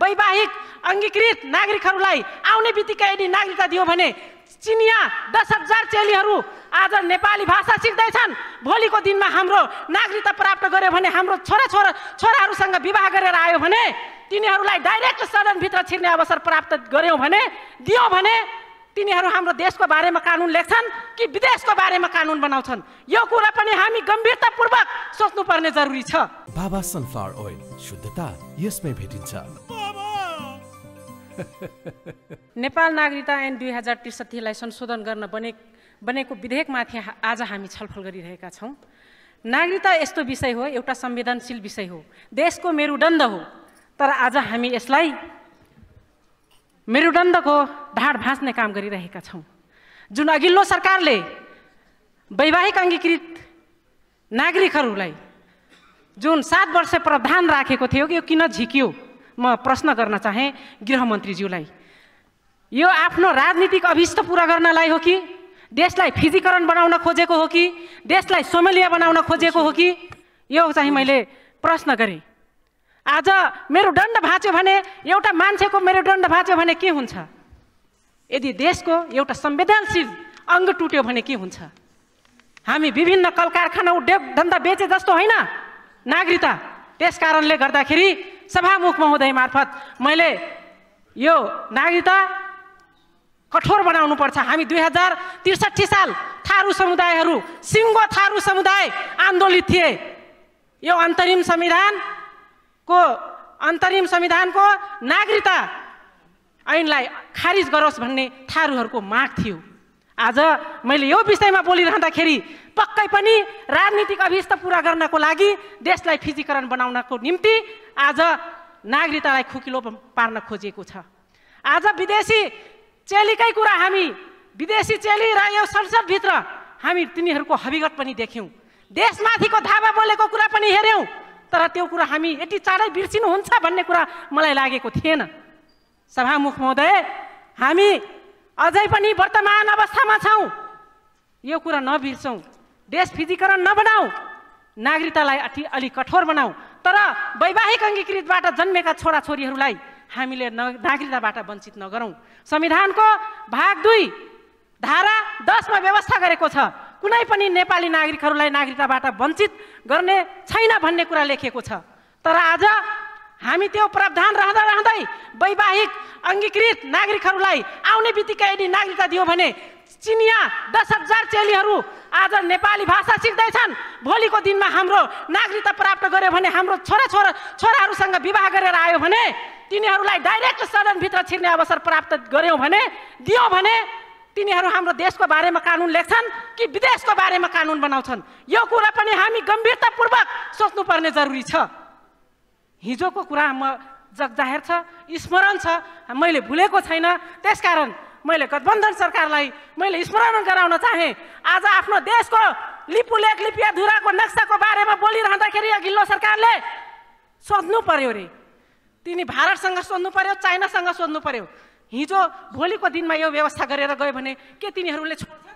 वैवाहिक अङ्गीकृत नागरिकहरूलाई आउने बित्तिकै यदि नागरिकता दियो भने चिनिया दस हजार चेलीहरू आज नेपाली भाषा सिक्दैछन् भोलिको दिनमा हाम्रो नागरिकता प्राप्त गर्यो भने हाम्रो छोरा छोरा छोराहरूसँग विवाह गरेर आयो भने तिनीहरूलाई डाइरेक्ट सदनभित्र छिर्ने अवसर प्राप्त गऱ्यौँ भने दियो भने तिनीहरू हाम्रो देशको बारेमा कानुन लेख्छन् कि विदेशको बारेमा कानुन बनाउँछन् यो कुरा पनि हामी गम्भीरतापूर्वक सोच्नुपर्ने जरुरी छ बाबा सनफ्लावर ओइल शुद्धता यसमै भेटिन्छ नेपाल नागरिकता ऐन दुई हजार त्रिसठीलाई संशोधन गर्न बने बनेको विधेयकमाथि आज हामी छलफल गरिरहेका छौँ नागरिकता यस्तो विषय हो एउटा संवेदनशील विषय हो देशको मेरुदण्ड हो तर आज हामी यसलाई मेरुदण्डको ढाड भाँच्ने काम गरिरहेका छौँ जुन अघिल्लो सरकारले वैवाहिक अङ्गीकृत नागरिकहरूलाई जुन सात वर्ष प्रावधान राखेको थियो यो किन झिक्यो म प्रश्न गर्न चाहेँ गृहमन्त्रीज्यूलाई यो आफ्नो राजनीतिक अभिष्ट पुरा गर्नलाई हो कि देशलाई फिजीकरण बनाउन खोजेको हो कि देशलाई सोमेलिया बनाउन खोजेको हो कि यो चाहिँ मैले प्रश्न गरेँ आज मेरो दण्ड भाँच्यो भने एउटा मान्छेको मेरो दण्ड भाँच्यो भने के हुन्छ यदि देशको एउटा संवेदनशील अङ्ग टुट्यो भने के हुन्छ हामी विभिन्न कल कारखाना उद्योग धन्दा बेचे जस्तो होइन नागरिकता त्यस कारणले गर्दाखेरि सभामुखमा हुँदै मार्फत मैले यो नागरिकता कठोर पर्छ हामी दुई हजार त्रिसठी साल थारू समुदायहरू सिङ्गो थारू समुदाय आन्दोलित थिए यो अन्तरिम संविधानको अन्तरिम संविधानको नागरिकता ऐनलाई खारिज गरोस् भन्ने थारूहरूको माग थियो आज मैले यो विषयमा बोलिरहँदाखेरि पक्कै पनि राजनीतिक अभिष्ट पुरा गर्नको लागि देशलाई फिजीकरण बनाउनको निम्ति आज नागरिकतालाई खुकिलो पार्न खोजिएको छ आज विदेशी चेलीकै कुरा हामी विदेशी चेली र यो संसदभित्र हामी तिनीहरूको हविगत पनि देख्यौँ देशमाथिको धावा बोलेको कुरा पनि हेऱ्यौँ तर त्यो कुरा हामी यति चाँडै बिर्सिनुहुन्छ भन्ने कुरा मलाई लागेको थिएन सभामुख महोदय हामी अझै पनि वर्तमान अवस्थामा छौँ यो कुरा नबिर्सौँ देश फिजीकरण नबनाऊ नागरिकतालाई अति अलिक कठोर बनाऊ तर वैवाहिक अङ्गीकृतबाट जन्मेका छोराछोरीहरूलाई हामीले न नागरिकताबाट वञ्चित नगरौँ संविधानको भाग दुई धारा दसमा व्यवस्था गरेको छ कुनै पनि नेपाली नागरिकहरूलाई नागरिकताबाट वञ्चित गर्ने छैन भन्ने कुरा लेखिएको छ तर आज हामी त्यो प्रावधान रहँदा रहँदै वैवाहिक अङ्गीकृत नागरिकहरूलाई आउने बित्तिकै यदि नागरिकता दियो भने चिनिया दस हजार चेलीहरू आज नेपाली भाषा सिक्दैछन् भोलिको दिनमा हाम्रो नागरिकता प्राप्त गर्यो भने हाम्रो छोरा छोरा छोराहरूसँग विवाह गरेर आयो भने तिनीहरूलाई डाइरेक्ट सदनभित्र छिर्ने अवसर प्राप्त गऱ्यौँ भने दियो भने तिनीहरू हाम्रो देशको बारेमा कानुन लेख्छन् कि विदेशको बारेमा कानुन बनाउँछन् यो कुरा पनि हामी गम्भीरतापूर्वक सोच्नुपर्ने जरुरी छ हिजोको कुरा म जग जगजाहेर छ स्मरण छ मैले भुलेको छैन त्यसकारण मैले गठबन्धन सरकारलाई मैले स्मरण गराउन चाहेँ आज आफ्नो देशको लिपुलेख लिपिया धुराको नक्साको बारेमा बोलिरहँदाखेरि अघिल्लो सरकारले सोध्नु पर्यो रे तिनी भारतसँग सोध्नु पर्यो चाइनासँग सोध्नु पर्यो हिजो भोलिको दिनमा यो व्यवस्था गरेर गयो भने के तिनीहरूले छोड्छ